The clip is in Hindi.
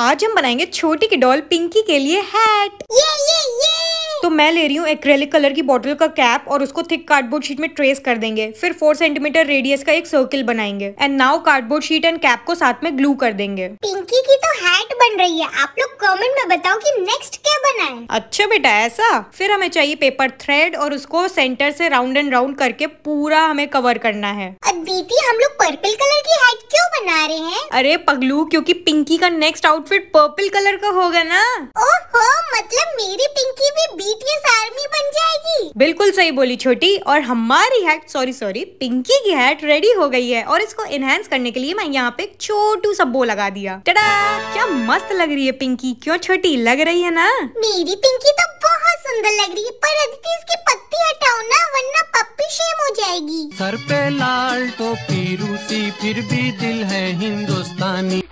आज हम बनाएंगे छोटी की डॉल पिंकी के लिए हैट ये ये ये तो मैं ले रही हूँ एक्रेलिक कलर की बॉटल का कैप और उसको थिक कार्डबोर्ड शीट में ट्रेस कर देंगे फिर फोर सेंटीमीटर रेडियस का एक सर्किल बनाएंगे and now cardboard sheet and cap को साथ में ग्लू कर देंगे पिंकी की तो हैट बन रही है आप लोग कमेंट में बताओ कि नेक्स्ट क्या बनाए अच्छा बेटा ऐसा फिर हमें चाहिए पेपर थ्रेड और उसको सेंटर से राउंड एंड राउंड करके पूरा हमें कवर करना है दीदी हम लोग पर्पल कलर की पा रहे हैं अरे पगलू क्योंकि पिंकी का नेक्स्ट आउटफिट पर्पल कलर का होगा ना ओहो मतलब मेरी पिंकी भी बीटीएस आर्मी बन जाएगी बिल्कुल सही बोली छोटी और हमारी हैट सॉरी सॉरी पिंकी की हैट रेडी हो गई है और इसको एनहेंस करने के लिए मैं यहाँ पे छोटू सा बो लगा दिया टडा क्या मस्त लग रही है पिंकी क्यों छोटी लग रही है ना मेरी पिंकी तो बहुत सुंदर लग रही है जाएगी सर पे लाल टोपी रूसी फिर भी दिल है हिंदुस्तानी